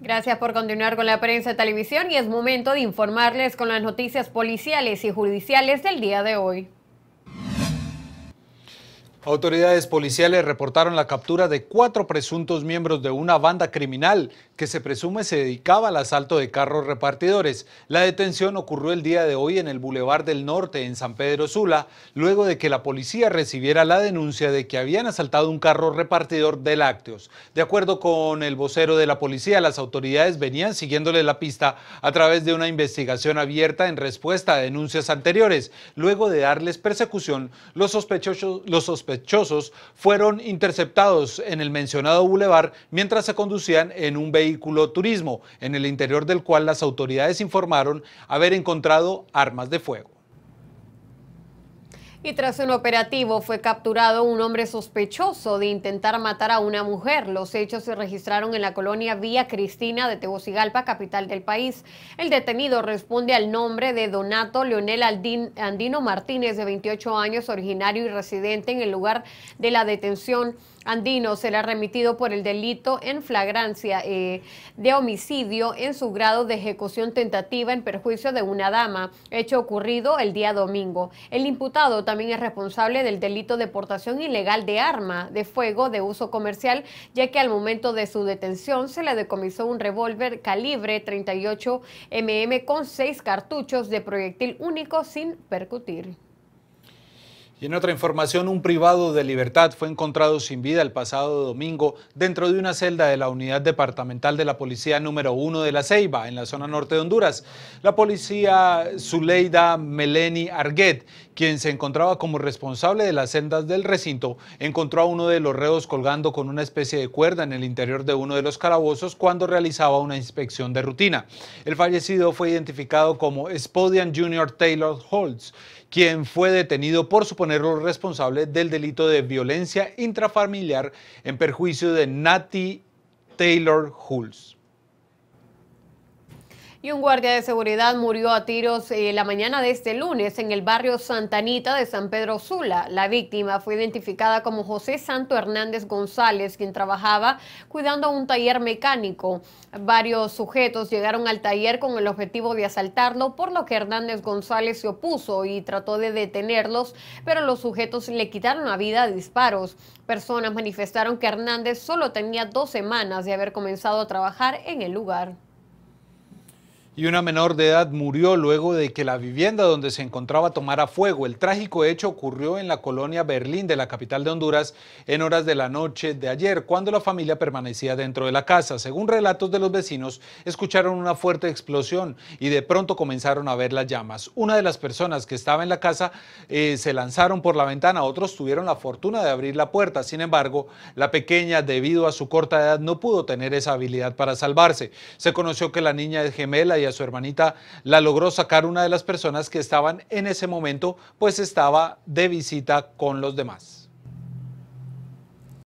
Gracias por continuar con la prensa de televisión y es momento de informarles con las noticias policiales y judiciales del día de hoy. Autoridades policiales reportaron la captura de cuatro presuntos miembros de una banda criminal que se presume se dedicaba al asalto de carros repartidores. La detención ocurrió el día de hoy en el Boulevard del Norte, en San Pedro Sula, luego de que la policía recibiera la denuncia de que habían asaltado un carro repartidor de lácteos. De acuerdo con el vocero de la policía, las autoridades venían siguiéndole la pista a través de una investigación abierta en respuesta a denuncias anteriores. Luego de darles persecución, los sospechosos, los sospechosos fueron interceptados en el mencionado bulevar mientras se conducían en un vehículo turismo, en el interior del cual las autoridades informaron haber encontrado armas de fuego. Y tras un operativo fue capturado un hombre sospechoso de intentar matar a una mujer. Los hechos se registraron en la colonia Vía Cristina de Tegucigalpa, capital del país. El detenido responde al nombre de Donato Leonel Andino Martínez, de 28 años, originario y residente en el lugar de la detención andino será remitido por el delito en flagrancia eh, de homicidio en su grado de ejecución tentativa en perjuicio de una dama, hecho ocurrido el día domingo. El imputado también es responsable del delito de portación ilegal de arma de fuego de uso comercial, ya que al momento de su detención se le decomisó un revólver calibre 38 mm con seis cartuchos de proyectil único sin percutir. Y en otra información, un privado de libertad fue encontrado sin vida el pasado domingo dentro de una celda de la Unidad Departamental de la Policía número 1 de La Ceiba, en la zona norte de Honduras. La policía Zuleida Meleni Arguet, quien se encontraba como responsable de las celdas del recinto, encontró a uno de los reos colgando con una especie de cuerda en el interior de uno de los calabozos cuando realizaba una inspección de rutina. El fallecido fue identificado como Spodian Junior Taylor Holtz, quien fue detenido por su error responsable del delito de violencia intrafamiliar en perjuicio de Nati Taylor Hulse. Y un guardia de seguridad murió a tiros eh, la mañana de este lunes en el barrio Santanita de San Pedro Sula. La víctima fue identificada como José Santo Hernández González, quien trabajaba cuidando un taller mecánico. Varios sujetos llegaron al taller con el objetivo de asaltarlo, por lo que Hernández González se opuso y trató de detenerlos, pero los sujetos le quitaron la vida a disparos. Personas manifestaron que Hernández solo tenía dos semanas de haber comenzado a trabajar en el lugar y una menor de edad murió luego de que la vivienda donde se encontraba tomara fuego. El trágico hecho ocurrió en la colonia Berlín de la capital de Honduras en horas de la noche de ayer, cuando la familia permanecía dentro de la casa. Según relatos de los vecinos, escucharon una fuerte explosión y de pronto comenzaron a ver las llamas. Una de las personas que estaba en la casa eh, se lanzaron por la ventana, otros tuvieron la fortuna de abrir la puerta. Sin embargo, la pequeña, debido a su corta edad, no pudo tener esa habilidad para salvarse. Se conoció que la niña es gemela y su hermanita, la logró sacar una de las personas que estaban en ese momento, pues estaba de visita con los demás.